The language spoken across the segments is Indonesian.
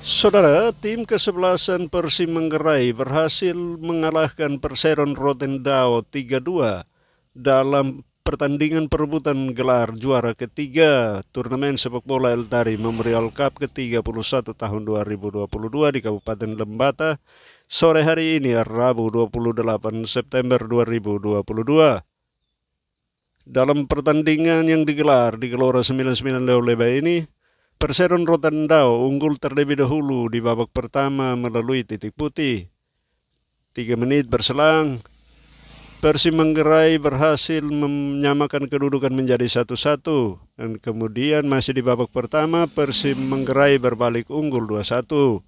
Saudara, tim kesebelasan Persi Menggerai berhasil mengalahkan Perseron Rotendao 3-2 dalam pertandingan perebutan gelar juara ketiga turnamen sepak bola Eltari Memorial Cup ke-31 tahun 2022 di Kabupaten Lembata sore hari ini Rabu 28 September 2022. Dalam pertandingan yang digelar di Gelora 99 Leoleba ini, Perseron Rotendau unggul terlebih dahulu di babak pertama melalui titik putih. Tiga menit berselang, Persi Manggarai berhasil menyamakan kedudukan menjadi satu-satu. Dan kemudian masih di babak pertama, Persi Manggarai berbalik unggul 2-1.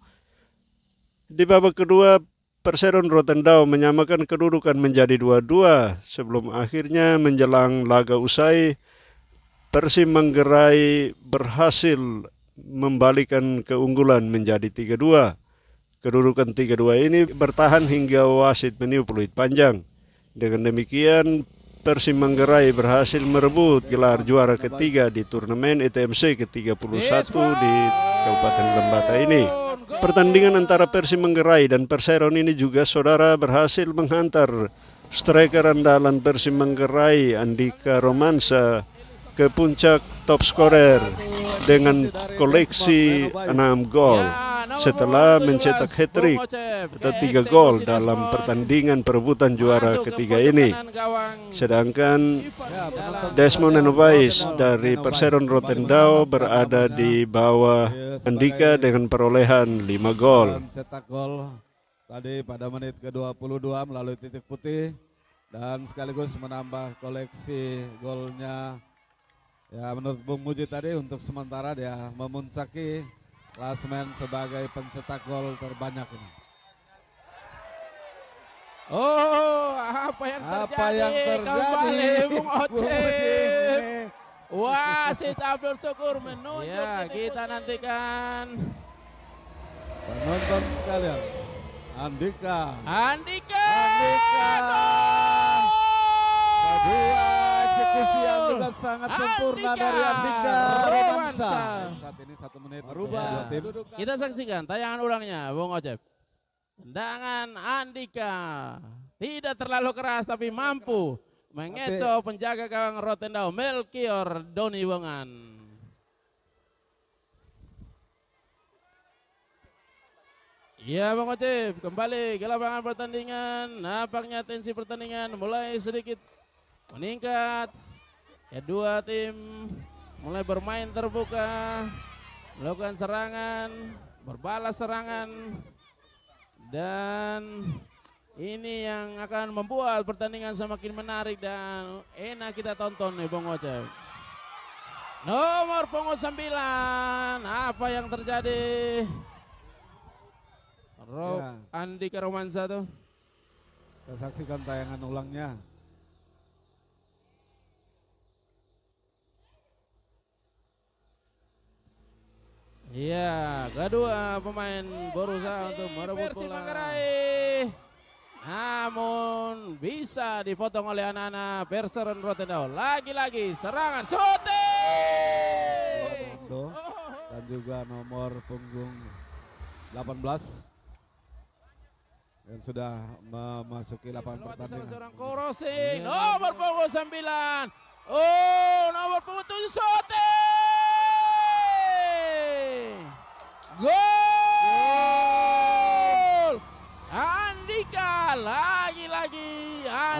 Di babak kedua, Perseron Rotendao menyamakan kedudukan menjadi 2-2 sebelum akhirnya menjelang laga usai Persib menggerai berhasil membalikan keunggulan menjadi 3-2. Kedudukan 3-2 ini bertahan hingga wasit meniup peluit panjang. Dengan demikian, Persib Manggarai berhasil merebut gelar juara ketiga di turnamen ETMC ke-31 di Kabupaten Lembata ini. Pertandingan antara Persib Manggarai dan Perseron ini juga saudara berhasil menghantar striker andalan Persib Manggarai Andika Romansa ke puncak top scorer dengan koleksi 6 gol setelah mencetak hat-trick atau 3 gol dalam pertandingan perebutan juara ketiga ini. Sedangkan Desmond Enovais dari Perseron Rotendao berada di bawah Andika dengan perolehan 5 gol. Tadi pada menit ke-22 melalui titik putih dan sekaligus menambah koleksi golnya Ya menurut Bung Muji tadi untuk sementara dia memuncaki klasmen sebagai pencetak gol terbanyak ini. Oh, apa yang terjadi? Apa yang terjadi? Kembali Bung Wah, si Abdul Syukur menunjuk. Ya, kita nantikan. Penonton sekalian. Andika. Andika. Andika. Kedua eksekusi yang sangat sempurna dari Andika Romansa. Saat ini satu menit berubah. Ya. Kita saksikan tayangan ulangnya, Bung Ocep. Tendangan Andika tidak terlalu keras tapi mampu mengecoh penjaga gawang Rotendau Melkior Doni Wongan. Ya Bang Ocip, kembali ke lapangan pertandingan. Nampaknya tensi pertandingan mulai sedikit meningkat. Ya, dua tim mulai bermain terbuka, melakukan serangan, berbalas serangan, dan ini yang akan membuat pertandingan semakin menarik dan enak kita tonton nih Bung Oce. Nomor punggung 9, apa yang terjadi? Rob ya. Andika Romansa tuh. Kita saksikan tayangan ulangnya. Iya, kedua pemain berusaha untuk merebut bola. Namun bisa dipotong oleh anak-anak Perseren Rotendau. Lagi-lagi serangan shooting. Oh. Dan juga nomor punggung 18 yang sudah memasuki lapangan pertandingan. Seorang korosi iya. nomor punggung 9. Oh, nomor punggung 7 shooting.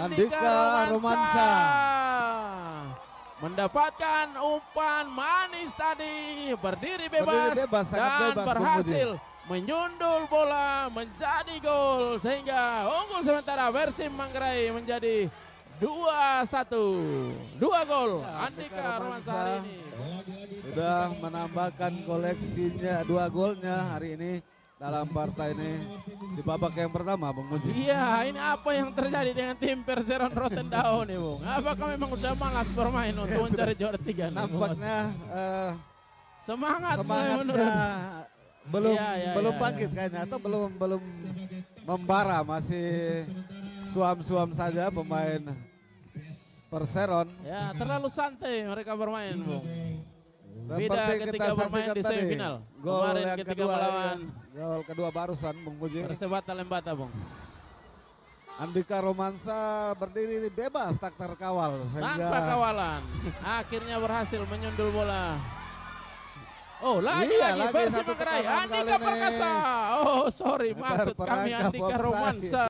Andika Romansa mendapatkan umpan manis tadi berdiri bebas, berdiri bebas dan bebas, berhasil menyundul bola menjadi gol sehingga unggul sementara versi Manggarai menjadi 2-1 dua gol ya, Andika Romansa sudah menambahkan koleksinya dua golnya hari ini dalam partai ini di babak yang pertama Bung Muji. Iya, ini apa yang terjadi dengan tim Perseron Rotendao nih Bung? Apakah memang udah malas bermain untuk iya, mencari juara tiga nih? Nampaknya uh, semangat semangatnya belum ya, ya, belum ya, bangkit iya. kayaknya atau belum belum membara masih suam-suam saja pemain Perseron. Ya, terlalu santai mereka bermain, Bung. Beda ketika kita bermain di semifinal. Gol Kemarin yang ketika kedua ya. melawan gol kedua barusan Bung Puji. Persebat Lembata, Bung. Andika Romansa berdiri bebas tak terkawal sehingga... tanpa kawalan. Akhirnya berhasil menyundul bola. Oh, lagi iya, lagi, lagi Andika Perkasa. Oh, sorry maksud kami Andika Romansa.